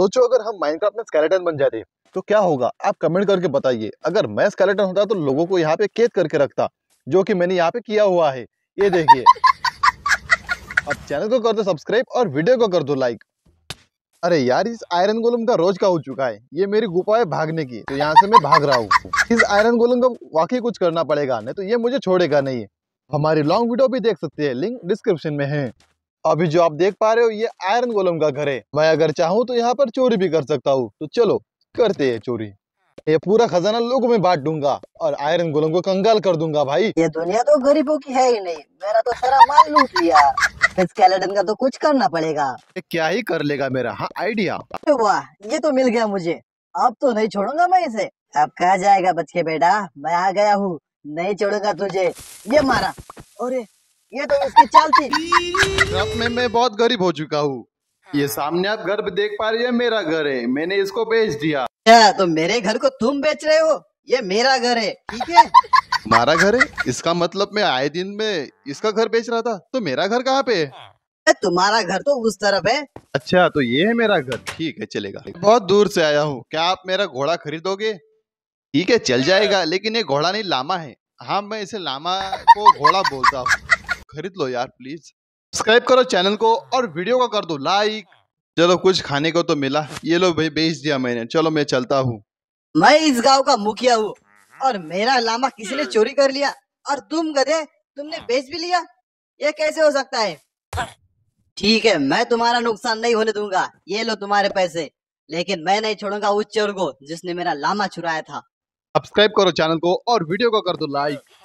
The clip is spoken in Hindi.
सोचो अगर हम माइनक्राफ्ट में स्केलेटन बन जाते तो क्या होगा आप कमेंट करके बताइए अगर मैं स्केलेटन होता तो लोगों को यहाँ पे कैद करके रखता जो कि मैंने यहाँ पे किया हुआ है ये देखिए अब चैनल को कर दो सब्सक्राइब और वीडियो को कर दो लाइक अरे यार इस आयरन गोलम का रोज का हो चुका है ये मेरी गुफा है भागने की तो यहाँ से मैं भाग रहा हूँ इस आयरन गोलम का वाकई कुछ करना पड़ेगा नहीं तो ये मुझे छोड़ेगा नहीं हमारी लॉन्ग वीडियो भी देख सकते हैं लिंक डिस्क्रिप्शन में है अभी जो आप देख पा रहे हो ये आयरन गोलम का घर है मैं अगर चाहूँ तो यहाँ पर चोरी भी कर सकता हूँ तो चलो करते है चोरी ये पूरा खजाना लोगों में बांट दूंगा और आयरन गोलम को कंगाल कर दूंगा भाई ये दुनिया तो गरीबों की है ही नहीं मेरा तो सारा माल लूट लिया स्केलेटन का तो कुछ करना पड़ेगा क्या ही कर लेगा मेरा हाँ आइडिया वाह ये तो मिल गया मुझे अब तो नहीं छोड़ूंगा मैं इसे अब कहा जाएगा बच के बेटा मैं आ गया हूँ नहीं छोड़ूंगा तुझे ये मारा अरे ये तो उसकी चाल थी में मैं बहुत गरीब हो चुका हूँ ये सामने आप घर देख पा रही है मेरा घर है मैंने इसको बेच दिया अच्छा, तो मेरे घर को तुम बेच रहे हो ये मेरा घर है ठीक है मारा घर है इसका मतलब मैं आए दिन में इसका घर बेच रहा था तो मेरा घर कहाँ पे है तुम्हारा घर तो उस तरफ है अच्छा तो ये है मेरा घर ठीक है चलेगा बहुत दूर से आया हूँ क्या आप मेरा घोड़ा खरीदोगे ठीक है चल जाएगा लेकिन ये घोड़ा नहीं लामा है हाँ मैं इसे लामा को घोड़ा बोलता हूँ खरीद लो यार प्लीज सब्सक्राइब करो चैनल को और वीडियो को कर दो लाइक चलो कुछ खाने को तो मिला ये लो भाई बेच दिया मैंने चलो मैं चलता हूँ मैं इस गांव का मुखिया हूँ और मेरा लामा किसी ने चोरी कर लिया और तुम गधे तुमने बेच भी लिया ये कैसे हो सकता है ठीक है मैं तुम्हारा नुकसान नहीं होने दूंगा ये लो तुम्हारे पैसे लेकिन मैं नहीं छोड़ूंगा उस चोर को जिसने मेरा लामा छुराया था सब्सक्राइब करो चैनल को और वीडियो को कर दो लाइक